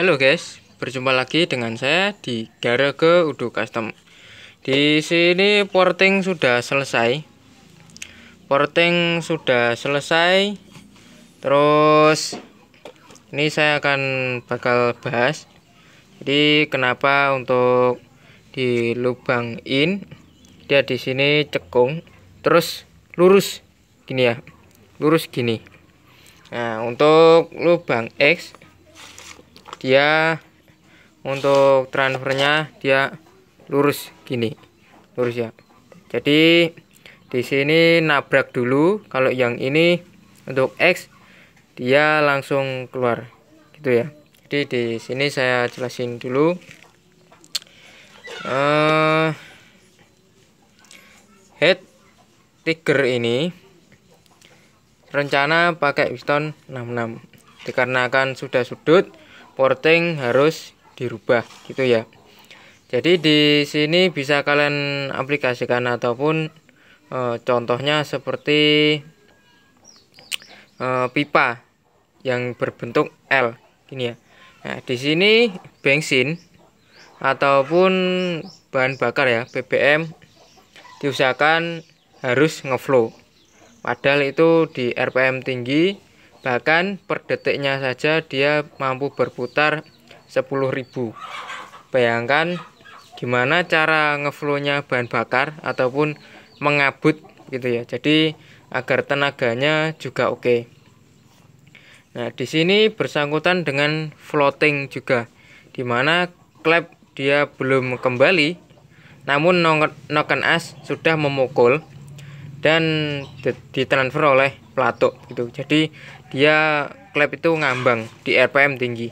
Halo guys, berjumpa lagi dengan saya di Garage Udo Custom. Di sini porting sudah selesai. Porting sudah selesai. Terus ini saya akan bakal bahas. Jadi kenapa untuk di lubang in dia di sini cekung, terus lurus gini ya. Lurus gini. Nah, untuk lubang X dia untuk transfernya dia lurus gini lurus ya jadi di sini nabrak dulu kalau yang ini untuk X dia langsung keluar gitu ya jadi di sini saya jelasin dulu uh, head tiger ini rencana pakai piston 66 dikarenakan sudah sudut porting harus dirubah gitu ya jadi di sini bisa kalian aplikasikan ataupun e, contohnya seperti e, pipa yang berbentuk L gini ya nah di sini bensin ataupun bahan bakar ya BBM diusahakan harus ngeflow padahal itu di RPM tinggi Bahkan per detiknya saja dia mampu berputar 10.000. Bayangkan gimana cara ngeflownya bahan bakar ataupun mengabut gitu ya. Jadi agar tenaganya juga oke. Nah, di sini bersangkutan dengan floating juga, di mana klep dia belum kembali, namun noken as sudah memukul dan ditransfer oleh pelatuk gitu. Jadi dia klep itu ngambang di RPM tinggi.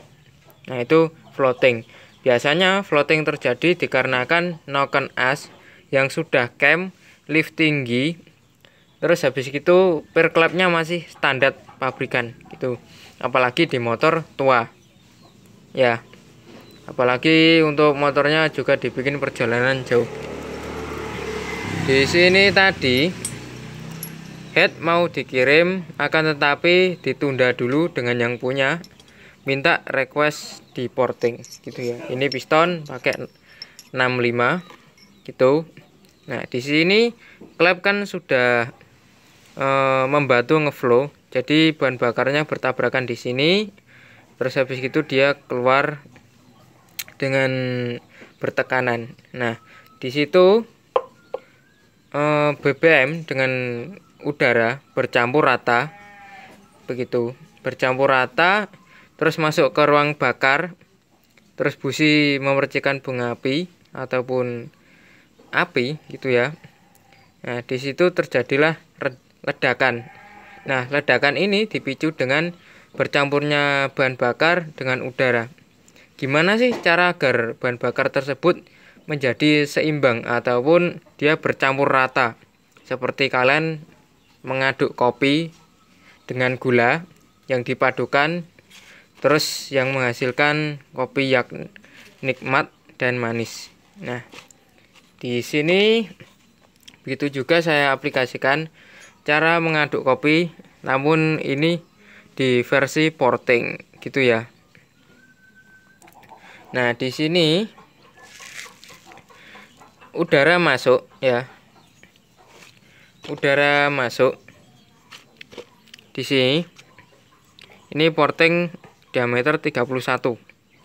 Nah, itu floating. Biasanya floating terjadi dikarenakan noken as yang sudah cam lift tinggi terus habis itu per klepnya masih standar pabrikan gitu. Apalagi di motor tua. Ya. Apalagi untuk motornya juga dibikin perjalanan jauh. Di sini tadi head mau dikirim akan tetapi ditunda dulu dengan yang punya minta request di porting gitu ya ini piston pakai 65 gitu nah di sini klep kan sudah e, membantu ngeflow jadi bahan bakarnya bertabrakan di sini terus habis itu dia keluar dengan bertekanan nah di situ e, eh, BBM dengan udara bercampur rata begitu bercampur rata terus masuk ke ruang bakar terus busi memercikan bunga api ataupun api gitu ya nah di situ terjadilah ledakan nah ledakan ini dipicu dengan bercampurnya bahan bakar dengan udara gimana sih cara agar bahan bakar tersebut menjadi seimbang ataupun dia bercampur rata seperti kalian mengaduk kopi dengan gula yang dipadukan terus yang menghasilkan kopi yang nikmat dan manis. Nah, di sini begitu juga saya aplikasikan cara mengaduk kopi namun ini di versi porting gitu ya. Nah, di sini udara masuk ya udara masuk di sini ini porting diameter 31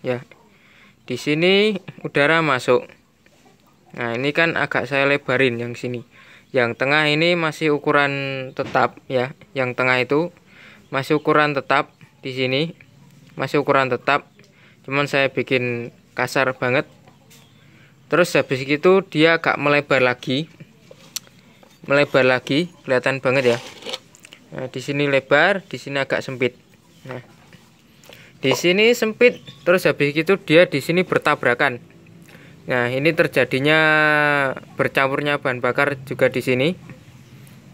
ya di sini udara masuk nah ini kan agak saya lebarin yang sini yang tengah ini masih ukuran tetap ya yang tengah itu masih ukuran tetap di sini masih ukuran tetap cuman saya bikin kasar banget terus habis itu dia agak melebar lagi melebar lagi kelihatan banget ya nah, di sini lebar di sini agak sempit nah di sini sempit terus habis itu dia di sini bertabrakan nah ini terjadinya bercampurnya bahan bakar juga di sini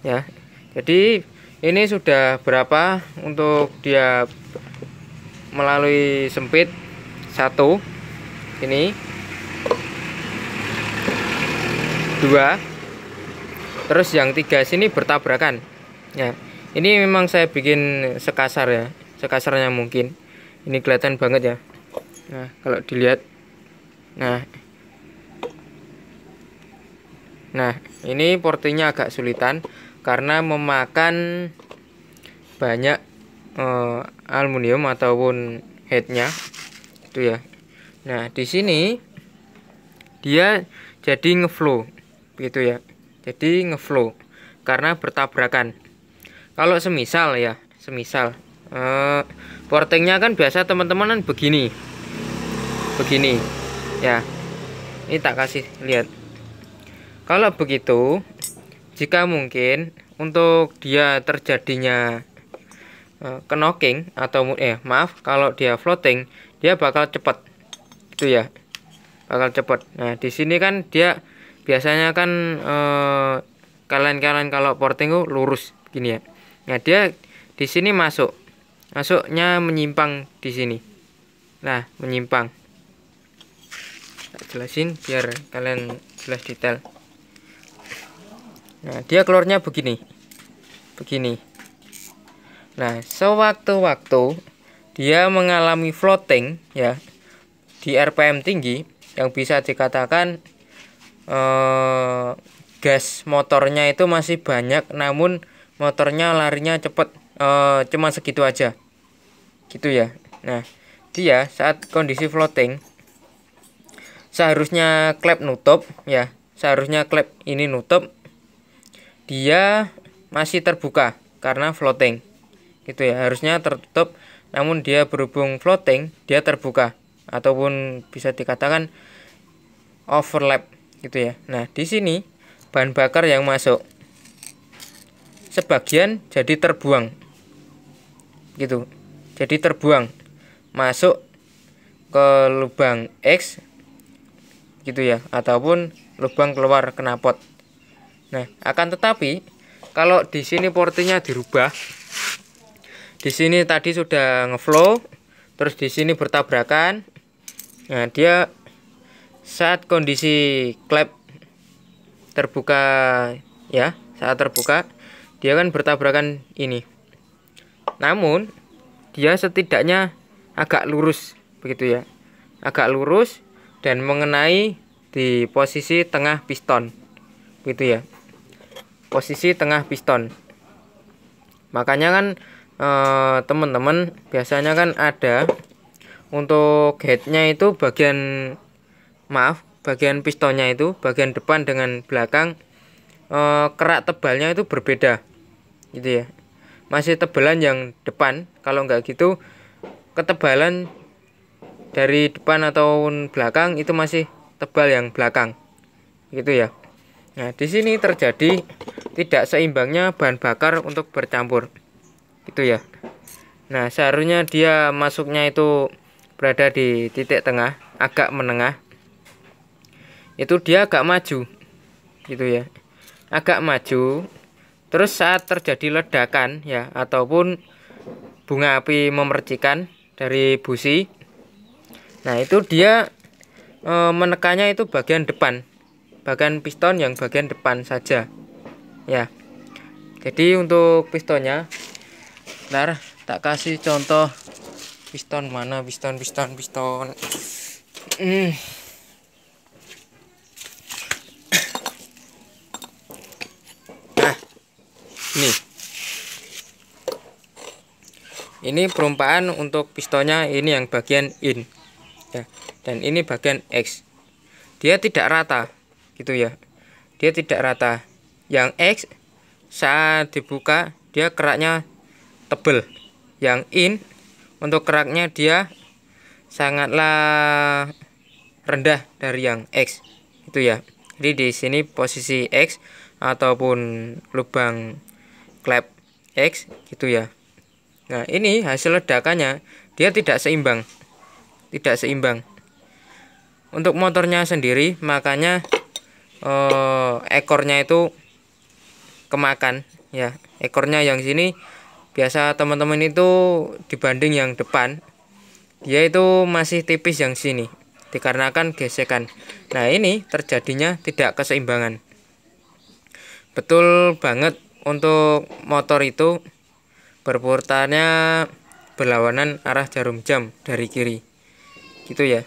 ya jadi ini sudah berapa untuk dia melalui sempit satu ini dua terus yang tiga sini bertabrakan ya ini memang saya bikin sekasar ya sekasarnya mungkin ini kelihatan banget ya nah kalau dilihat nah nah ini portinya agak sulitan karena memakan banyak eh, aluminium ataupun headnya itu ya nah di sini dia jadi ngeflow gitu ya jadi ngeflow karena bertabrakan kalau semisal ya semisal eh, portingnya kan biasa teman-teman kan begini begini ya ini tak kasih lihat kalau begitu jika mungkin untuk dia terjadinya eh, knocking atau eh maaf kalau dia floating dia bakal cepat itu ya bakal cepat nah di sini kan dia biasanya kan eh, kalian-kalian kalau porting tuh lurus gini ya nah dia di sini masuk masuknya menyimpang di sini nah menyimpang jelasin biar kalian jelas detail nah dia keluarnya begini begini nah sewaktu-waktu dia mengalami floating ya di RPM tinggi yang bisa dikatakan eh, gas motornya itu masih banyak namun motornya larinya cepat eh, cuman segitu aja gitu ya nah dia saat kondisi floating seharusnya klep nutup ya seharusnya klep ini nutup dia masih terbuka karena floating gitu ya harusnya tertutup namun dia berhubung floating dia terbuka ataupun bisa dikatakan overlap gitu ya nah di sini bahan bakar yang masuk sebagian jadi terbuang gitu jadi terbuang masuk ke lubang X gitu ya ataupun lubang keluar knalpot nah akan tetapi kalau di sini portinya dirubah di sini tadi sudah ngeflow terus di sini bertabrakan nah dia saat kondisi klep terbuka ya saat terbuka dia kan bertabrakan ini namun dia setidaknya agak lurus begitu ya agak lurus dan mengenai di posisi tengah piston begitu ya posisi tengah piston makanya kan eh, teman-teman biasanya kan ada untuk headnya itu bagian maaf bagian pistonnya itu bagian depan dengan belakang e, kerak tebalnya itu berbeda gitu ya masih tebalan yang depan kalau nggak gitu ketebalan dari depan atau belakang itu masih tebal yang belakang gitu ya nah di sini terjadi tidak seimbangnya bahan bakar untuk bercampur gitu ya nah seharusnya dia masuknya itu berada di titik tengah agak menengah itu dia agak maju gitu ya agak maju terus saat terjadi ledakan ya ataupun bunga api memercikan dari busi nah itu dia e, menekannya itu bagian depan bagian piston yang bagian depan saja ya jadi untuk pistonnya ntar tak kasih contoh piston mana piston piston piston mm. ini perumpaan untuk pistonnya ini yang bagian in ya dan ini bagian X dia tidak rata gitu ya dia tidak rata yang X saat dibuka dia keraknya tebel yang in untuk keraknya dia sangatlah rendah dari yang X itu ya jadi di sini posisi X ataupun lubang klep X gitu ya Nah, ini hasil ledakannya dia tidak seimbang. Tidak seimbang. Untuk motornya sendiri makanya eh, ekornya itu kemakan ya. Ekornya yang sini biasa teman-teman itu dibanding yang depan dia itu masih tipis yang sini dikarenakan gesekan. Nah, ini terjadinya tidak keseimbangan. Betul banget untuk motor itu berputarnya berlawanan arah jarum jam dari kiri gitu ya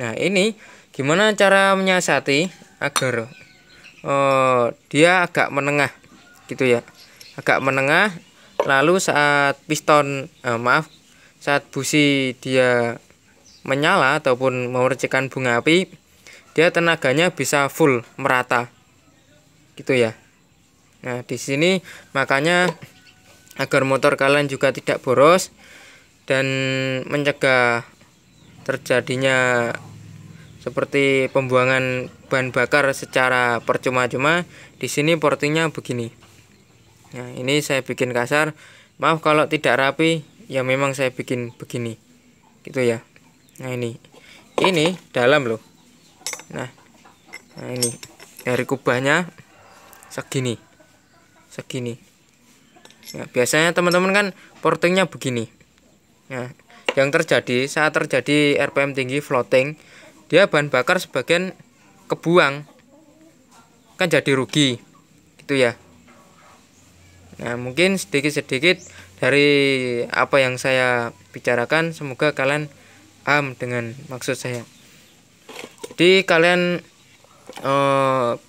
nah ini gimana cara menyiasati agar oh, dia agak menengah gitu ya agak menengah lalu saat piston eh, maaf saat busi dia menyala ataupun memercikan bunga api dia tenaganya bisa full merata gitu ya nah di sini makanya agar motor kalian juga tidak boros dan mencegah terjadinya seperti pembuangan bahan bakar secara percuma-cuma di sini portinya begini nah ini saya bikin kasar maaf kalau tidak rapi ya memang saya bikin begini gitu ya nah ini ini dalam loh nah, nah ini dari kubahnya segini segini ya, biasanya teman-teman kan portingnya begini ya, yang terjadi saat terjadi RPM tinggi floating dia bahan bakar sebagian kebuang kan jadi rugi itu ya Nah mungkin sedikit-sedikit dari apa yang saya bicarakan semoga kalian paham dengan maksud saya jadi kalian e,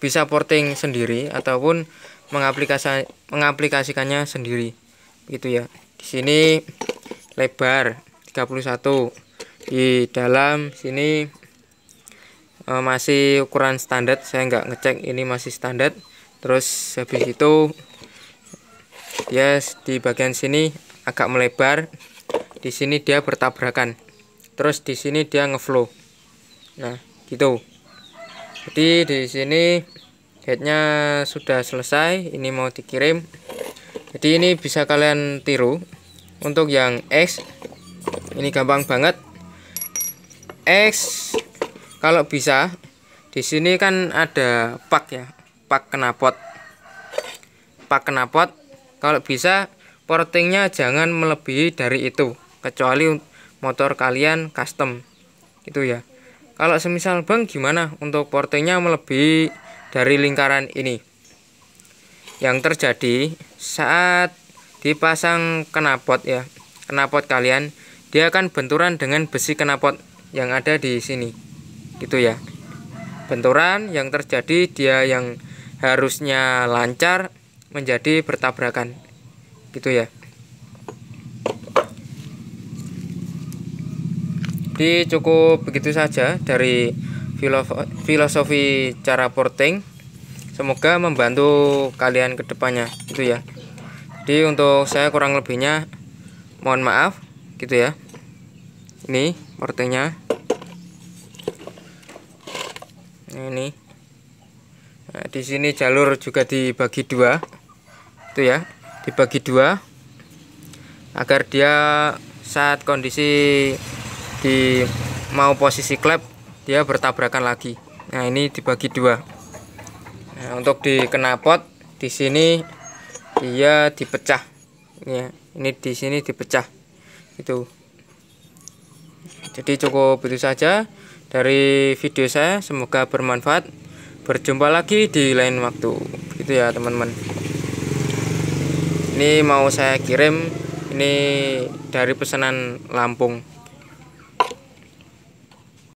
bisa porting sendiri ataupun mengaplikasi mengaplikasikannya sendiri gitu ya di sini lebar 31 di dalam sini e, masih ukuran standar saya nggak ngecek ini masih standar terus habis itu yes, di bagian sini agak melebar di sini dia bertabrakan terus di sini dia ngeflow nah gitu jadi di sini Headnya sudah selesai ini mau dikirim jadi ini bisa kalian tiru untuk yang X ini gampang banget X kalau bisa di sini kan ada pak ya pak kenapot pak kenapot kalau bisa portingnya jangan melebihi dari itu kecuali motor kalian custom itu ya kalau semisal bang gimana untuk portingnya melebihi dari lingkaran ini yang terjadi saat dipasang kenapot ya kenapot kalian dia akan benturan dengan besi kenapot yang ada di sini gitu ya benturan yang terjadi dia yang harusnya lancar menjadi bertabrakan gitu ya jadi cukup begitu saja dari filosofi cara porting semoga membantu kalian kedepannya itu ya jadi untuk saya kurang lebihnya mohon maaf gitu ya ini portingnya nah, ini nah, di sini jalur juga dibagi dua itu ya dibagi dua agar dia saat kondisi di mau posisi klep dia bertabrakan lagi nah ini dibagi dua nah, untuk di knalpot di sini dia dipecah ya ini di sini dipecah itu jadi cukup itu saja dari video saya semoga bermanfaat berjumpa lagi di lain waktu gitu ya teman-teman ini mau saya kirim ini dari pesanan Lampung